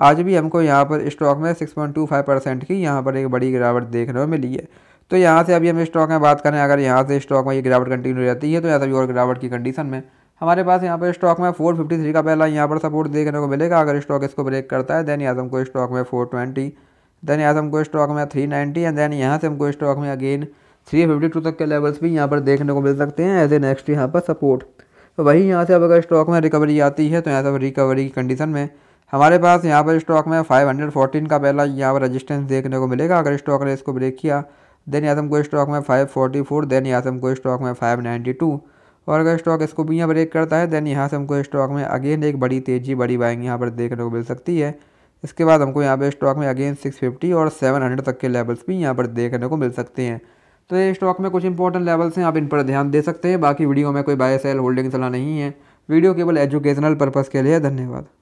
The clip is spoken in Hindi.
आज भी हमको यहाँ पर स्टॉक में 6.25 परसेंट की यहाँ पर एक बड़ी गिरावट देखने को मिली है तो यहाँ से अभी हम स्टॉक में बात करें अगर यहाँ से स्टॉक में ये गिरावट कंटिन्यू रहती है तो यहाँ से और गिरावट की कंडीशन में हमारे पास यहाँ पर स्टॉक में 453 का पहला यहाँ पर सपोर्ट देखने को मिलेगा अगर स्टॉक इसको ब्रेक करता है देन यहाँ को हमको स्टॉक में ट्वेंटी देन यहाँ से हमको स्टॉक में थ्री नाइन्टी एंड देन यहाँ से हमको स्टॉक में अगेन टू तक के लेवल्स भी यहाँ पर देखने को मिल सकते हैं एज ए नेक्स्ट यहाँ पर सपोर्ट तो वहीं यहाँ से अब अगर स्टॉक में रिकवरी आती है तो यहाँ से रिकवरी की कंडीशन में हमारे पास यहाँ पर स्टॉक में 514 का पहला यहाँ पर रजिस्टेंस देखने को मिलेगा अगर स्टॉक ने इसको ब्रेक किया देन यासम को हमको स्टॉक में 544 देन यहाँ से हमको स्टॉक में 592 और अगर स्टॉक इसको भी यहाँ ब्रेक करता है देन यहाँ से हमको स्टॉक में अगेन एक बड़ी तेज़ी बड़ी बाइंग यहाँ पर देखने को मिल सकती है इसके बाद हमको यहाँ पर स्टॉक में अगेन सिक्स और सेवन तक के लेवल्स भी यहाँ पर देखने को मिल सकते हैं तो ये स्टॉक में कुछ इंपॉर्टेंट लेवल्स हैं आप इन पर ध्यान दे सकते हैं बाकी वीडियो में कोई बाय सेल होल्डिंग चला नहीं है वीडियो केवल एजुकेशनल पर्पज़ के लिए धन्यवाद